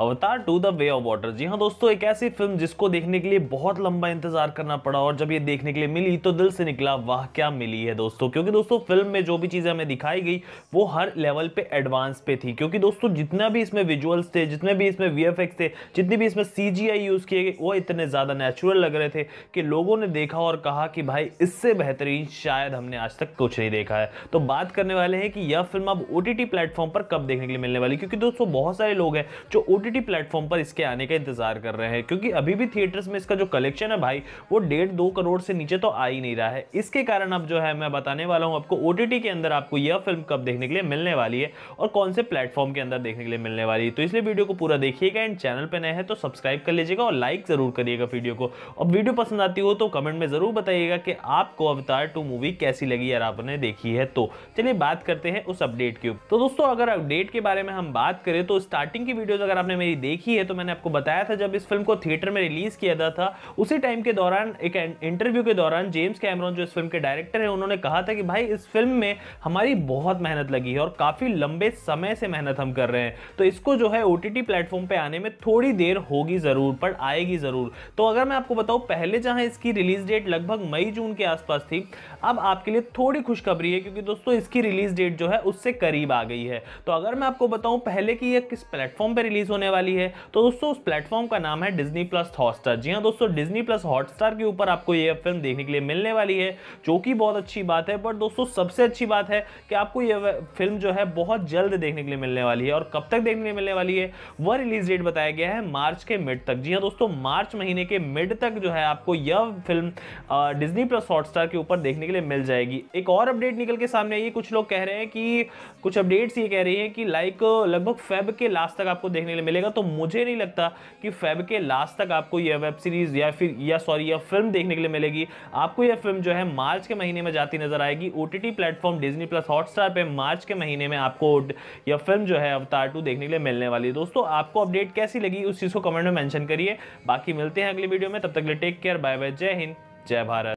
अवतार two the way of water जी हाँ दोस्तों एक ऐसी फिल्म जिसको देखने के लिए बहुत लंबा इंतजार करना पड़ा और जब ये देखने के लिए मिली तो दिल से निकला वाह क्या मिली है दोस्तों क्योंकि दोस्तों फिल्म में जो भी चीज़ें हमें दिखाई गई वो हर लेवल पे एडवांस पे थी क्योंकि दोस्तों जितना भी इसमें विजुअल्स थे जितने भी इसमें वी थे जितनी भी इसमें सी यूज़ किए गए वो इतने ज़्यादा नेचुरल लग रहे थे कि लोगों ने देखा और कहा कि भाई इससे बेहतरीन शायद हमने आज तक कुछ नहीं देखा है तो बात करने वाले हैं कि यह फिल्म अब ओ टी प्लेटफॉर्म पर कब देखने के लिए मिलने वाली क्योंकि दोस्तों बहुत सारे लोग हैं जो ओ ओटीटी प्लेटफॉर्म पर इसके आने का इंतजार कर रहे हैं क्योंकि अभी भी थिएटर्स में इसका जो कलेक्शन है भाई वो डेढ़ दो करोड़ से नीचे तो आ ही नहीं रहा है इसके कारण अब जो है मैं बताने वाला हूँ आपको ओ के अंदर आपको यह फिल्म कब देखने के लिए मिलने वाली है और कौन से प्लेटफॉर्म के अंदर देखने के लिए मिलने वाली है तो इसलिए वीडियो को पूरा देखिएगा एंड चैनल पर नए हैं तो सब्सक्राइब कर लीजिएगा और लाइक जरूर करिएगा वीडियो को और वीडियो पसंद आती हो तो कमेंट में जरूर बताइएगा कि आपको अवतार टू मूवी कैसी लगी यार आपने देखी है तो चलिए बात करते हैं उस अपडेट के ऊपर तो दोस्तों अगर अपडेट के बारे में हम बात करें तो स्टार्टिंग की वीडियोज अगर आपने आपने मेरी देखी है तो मैंने आपको बताया था जब इस फिल्म को थिएटर में रिलीज़ किया गया था उसी टाइम के दौरान एक इंटरव्यू के दौरान जेम्स कैमरॉन जो इस फिल्म के डायरेक्टर हैं उन्होंने कहा था कि भाई इस फिल्म में हमारी बहुत मेहनत लगी है और काफ़ी लंबे समय से मेहनत हम कर रहे हैं तो इसको जो है ओ टी प्लेटफॉर्म पर आने में थोड़ी देर होगी ज़रूर पर आएगी ज़रूर तो अगर मैं आपको बताऊँ पहले जहाँ इसकी रिलीज डेट लगभग मई जून के आसपास थी अब आपके लिए थोड़ी खुशखबरी है क्योंकि दोस्तों इसकी रिलीज डेट जो है उससे करीब आ गई है तो अगर मैं आपको बताऊं पहले कि यह किस प्लेटफॉर्म पर रिलीज होने होने वाली है तो दोस्तों उस प्लेटफॉर्म का नाम है डिजनी प्लस हॉटस्टार जी हाँ दोस्तों डिजनी प्लस हॉटस्टार के ऊपर आपको यह फिल्म देखने के लिए मिलने वाली है जो कि बहुत अच्छी बात है बट दोस्तों सबसे अच्छी बात है कि आपको यह फिल्म जो है बहुत जल्द देखने के लिए मिलने वाली है और कब तक देखने के लिए मिलने वाली है वह रिलीज डेट बताया गया है मार्च के मिड तक जी हाँ दोस्तों मार्च महीने के मिड तक जो है आपको यह फिल्म डिजनी प्लस हॉटस्टार के ऊपर देखने के लिए मिल जाएगी एक और अपडेट निकल के सामने आई कुछ लोग कह रहे हैं कि कुछ अपडेट्स ये कह रही है कि लाइक लगभग फेब के लास्ट तक आपको देखने के लिए मिलेगा तो मुझे नहीं लगता कि फेब के लास्ट तक आपको यह वेब सीरीज या फिर या सॉरी यह फिल्म देखने के लिए मिलेगी आपको यह फिल्म जो है मार्च के महीने में जाती नजर आएगी O T platform Disney plus Hotstar पर मार्च के महीने में आपको यह फिल्म जो है अवतार टू देखने के लिए मिलने वाली है दोस्तों आपको अपडेट कैसी लगी उस चीज़ को कमेंट में मैंशन करिए बाकी मिलते हैं अगले वीडियो में तब तक लिए टेक केयर बाय बाय जय हिंद जय भारत